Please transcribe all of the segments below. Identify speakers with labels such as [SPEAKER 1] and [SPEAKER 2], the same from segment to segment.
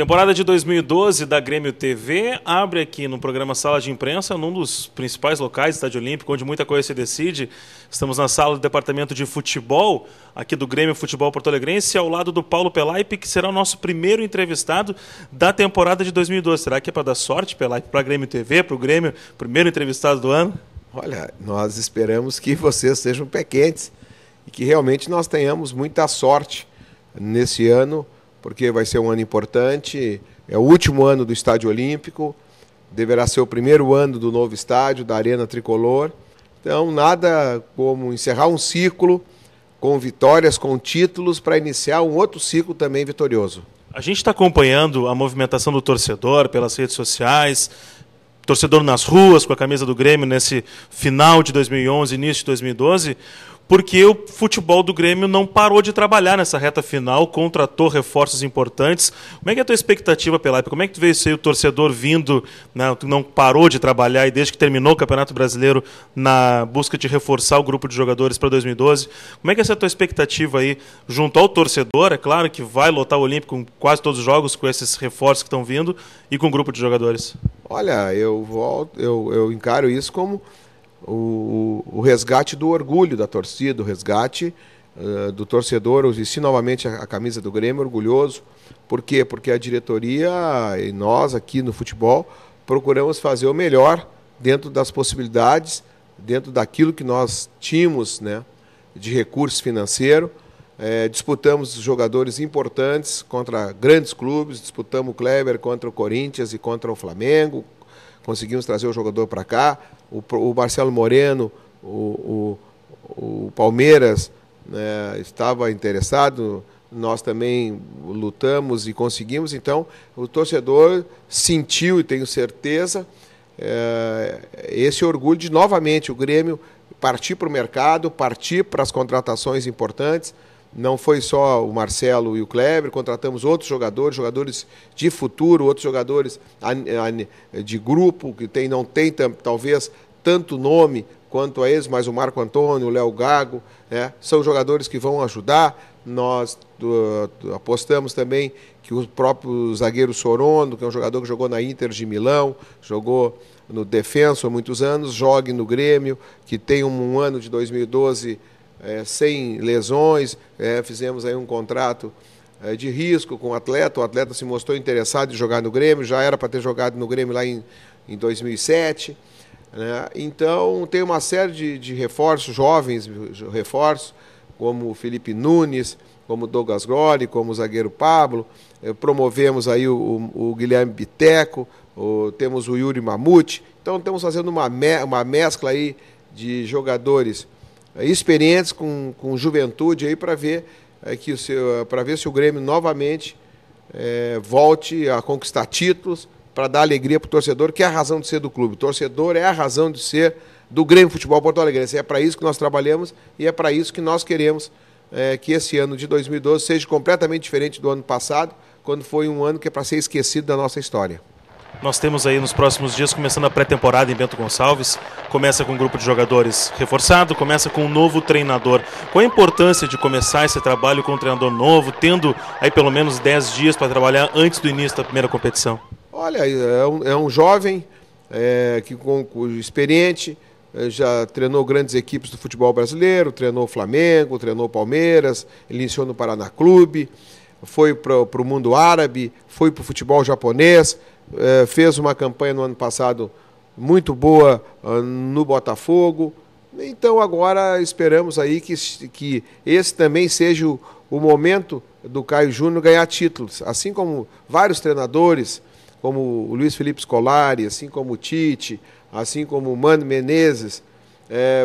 [SPEAKER 1] Temporada de 2012 da Grêmio TV abre aqui no programa Sala de Imprensa, num dos principais locais do Estádio Olímpico, onde muita coisa se decide. Estamos na sala do Departamento de Futebol, aqui do Grêmio Futebol Porto Alegrense, ao lado do Paulo Pelaipe, que será o nosso primeiro entrevistado da temporada de 2012. Será que é para dar sorte, Pelaipe, para a Grêmio TV, para o Grêmio, primeiro entrevistado do ano? Olha, nós
[SPEAKER 2] esperamos que vocês sejam pé e que realmente nós tenhamos muita sorte nesse ano porque vai ser um ano importante. É o último ano do Estádio Olímpico, deverá ser o primeiro ano do novo estádio, da Arena Tricolor. Então, nada como encerrar um ciclo com vitórias, com títulos, para
[SPEAKER 1] iniciar um outro ciclo também vitorioso. A gente está acompanhando a movimentação do torcedor pelas redes sociais, torcedor nas ruas com a camisa do Grêmio nesse final de 2011, início de 2012 porque o futebol do Grêmio não parou de trabalhar nessa reta final, contratou reforços importantes. Como é que é a tua expectativa pela época? Como é que tu vê isso aí, o torcedor vindo, né, não parou de trabalhar e desde que terminou o Campeonato Brasileiro na busca de reforçar o grupo de jogadores para 2012? Como é que é essa tua expectativa aí junto ao torcedor? É claro que vai lotar o Olímpico com quase todos os jogos, com esses reforços que estão vindo e com o grupo de jogadores.
[SPEAKER 2] Olha, eu volto, eu, eu encaro isso como o, o, resgate do orgulho da torcida, o resgate uh, do torcedor, eu vesti novamente a, a, camisa do Grêmio, orgulhoso. Por quê? Porque a diretoria e nós aqui no futebol procuramos fazer o melhor dentro das possibilidades, dentro daquilo que nós tínhamos né, de recurso financeiro. É, disputamos jogadores importantes contra grandes clubes, disputamos o Kleber contra o Corinthians e contra o Flamengo, conseguimos trazer o jogador para cá. O, o, Marcelo Moreno, o, o, o Palmeiras né, estava interessado, nós também lutamos e conseguimos. Então, o torcedor sentiu, e tenho certeza, é, esse orgulho de novamente o Grêmio partir para o mercado, partir para as contratações importantes não foi só o Marcelo e o Kleber, contratamos outros jogadores, jogadores de futuro, outros jogadores de grupo, que tem, não tem talvez tanto nome quanto a eles, mas o Marco Antônio, o Léo Gago, né, são jogadores que vão ajudar. Nós apostamos também que o próprio zagueiro Sorono, que é um jogador que jogou na Inter de Milão, jogou no Defenso há muitos anos, jogue no Grêmio, que tem um, um ano de 2012 é, sem lesões, é, fizemos aí um contrato é, de risco com o atleta, o atleta se mostrou interessado em jogar no Grêmio, já era para ter jogado no Grêmio lá em, em 2007. Né? Então, tem uma série de, de reforços, jovens reforços, como o Felipe Nunes, como Douglas Groli, como o zagueiro Pablo, é, promovemos aí o, o, o Guilherme Biteco, o, temos o Yuri Mamute, então estamos fazendo uma, me, uma mescla aí de jogadores é, experientes com, com juventude aí para ver é, que o seu para ver se o Grêmio novamente é, volte a conquistar títulos para dar alegria para o torcedor que é a razão de ser do clube o torcedor é a razão de ser do Grêmio Futebol Porto Alegre é para isso que nós trabalhamos e é para isso que nós queremos é, que esse ano de 2012 seja completamente diferente do ano passado quando foi um ano que é para ser esquecido da nossa história
[SPEAKER 1] nós temos aí nos próximos dias, começando a pré-temporada em Bento Gonçalves, começa com um grupo de jogadores reforçado, começa com um novo treinador. Qual a importância de começar esse trabalho com um treinador novo, tendo aí pelo menos 10 dias para trabalhar antes do início da primeira competição?
[SPEAKER 2] Olha, é um, é um jovem é, que com, experiente, é, já treinou grandes equipes do futebol brasileiro, treinou Flamengo, treinou Palmeiras, ele iniciou no Paraná Clube, foi para o mundo árabe, foi para o futebol japonês, é, fez uma campanha no ano passado muito boa ah, no Botafogo. Então agora esperamos aí que, que esse também seja o, o momento do Caio Júnior ganhar títulos, assim como vários treinadores, como o Luiz Felipe Scolari, assim como o Tite, assim como o Mano Menezes, é,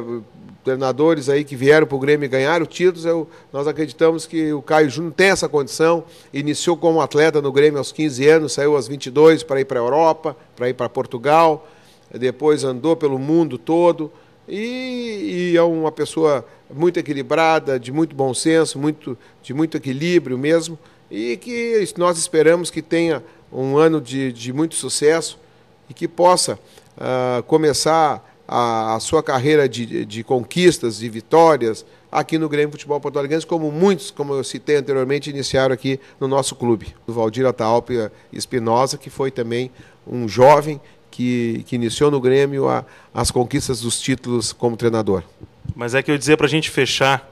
[SPEAKER 2] treinadores aí que vieram para o Grêmio e ganharam títulos, eu, nós acreditamos que o Caio Júnior tem essa condição. Iniciou como atleta no Grêmio aos 15 anos, saiu aos 22 para ir para a Europa, para ir para Portugal, depois andou pelo mundo todo. E, e, é uma pessoa muito equilibrada, de muito bom senso, muito, de muito equilíbrio mesmo, e que nós esperamos que tenha um ano de, de muito sucesso e que possa uh, começar a, a sua carreira de, de conquistas e vitórias aqui no Grêmio Futebol Porto Alegrense, como muitos, como eu citei anteriormente, iniciaram aqui no nosso clube. O Valdir Ataúpe Espinosa, que foi também um jovem que, que iniciou no Grêmio a, as conquistas dos títulos como treinador.
[SPEAKER 1] Mas é que eu dizer para a gente fechar,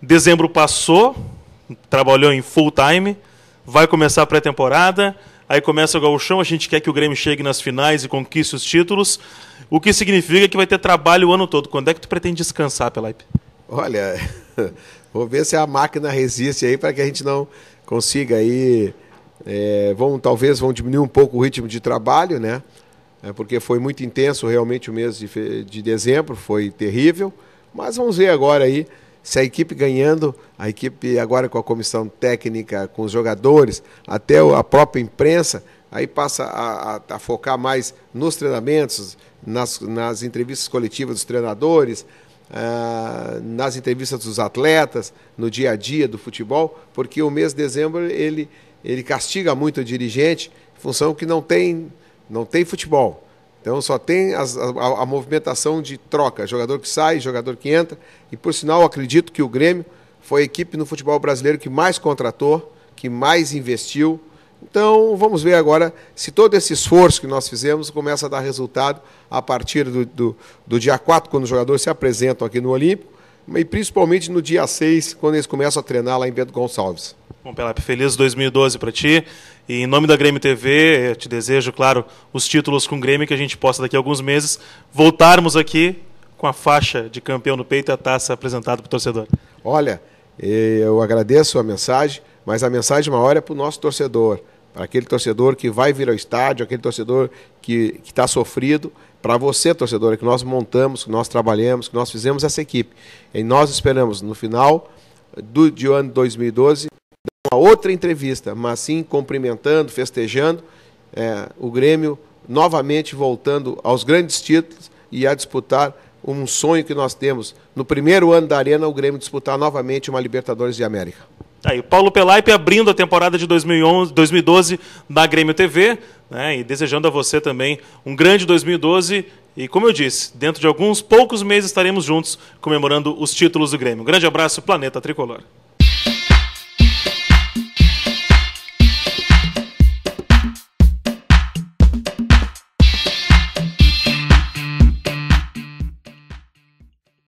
[SPEAKER 1] dezembro passou, trabalhou em full time, vai começar a pré-temporada, Aí começa o gauchão, a gente quer que o Grêmio chegue nas finais e conquiste os títulos, o que significa que vai ter trabalho o ano todo. Quando é que tu pretende descansar, Pelaipe?
[SPEAKER 2] Olha, vou ver se a máquina resiste aí para que a gente não consiga aí... É, vão, talvez vão diminuir um pouco o ritmo de trabalho, né? É, porque foi muito intenso realmente o mês de, de dezembro, foi terrível. Mas vamos ver agora aí se a equipe ganhando, a equipe agora com a comissão técnica, com os jogadores, até a própria imprensa, aí passa a, a, a focar mais nos treinamentos, nas, nas entrevistas coletivas dos treinadores, ah, nas entrevistas dos atletas, no dia a dia do futebol, porque o mês de dezembro ele, ele castiga muito o dirigente, função que não tem, não tem futebol. Então só tem as, a, a, movimentação de troca, jogador que sai, jogador que entra. E por sinal, acredito que o Grêmio foi a equipe no futebol brasileiro que mais contratou, que mais investiu. Então vamos ver agora se todo esse esforço que nós fizemos começa a dar resultado a partir do, do, do dia 4, quando os jogadores se
[SPEAKER 1] apresentam aqui
[SPEAKER 2] no Olímpico, e principalmente no dia 6, quando eles começam a treinar lá em Bento Gonçalves.
[SPEAKER 1] Bom, Pelé, feliz 2012 para ti. E em nome da Grêmio TV, te desejo, claro, os títulos com o Grêmio que a gente possa daqui a alguns meses voltarmos aqui com a faixa de campeão no peito e a taça apresentada para o torcedor.
[SPEAKER 2] Olha, eu agradeço a mensagem, mas a mensagem maior é para o nosso torcedor, para aquele torcedor que vai vir ao estádio, aquele torcedor que está sofrido, para você, torcedor, que nós montamos, que nós trabalhamos, que nós fizemos essa equipe. E nós esperamos, no final do de ano 2012, uma outra entrevista, mas sim cumprimentando, festejando é, o Grêmio novamente voltando aos grandes títulos e a disputar um sonho que nós temos. No primeiro ano da Arena, o Grêmio disputar novamente uma Libertadores de América. Tá aí,
[SPEAKER 1] Paulo Pelaipe abrindo a temporada de 2011, 2012 da Grêmio TV, né, e desejando a você também um grande 2012. E como eu disse, dentro de alguns poucos meses estaremos juntos comemorando os títulos do Grêmio. Um grande abraço, Planeta Tricolor.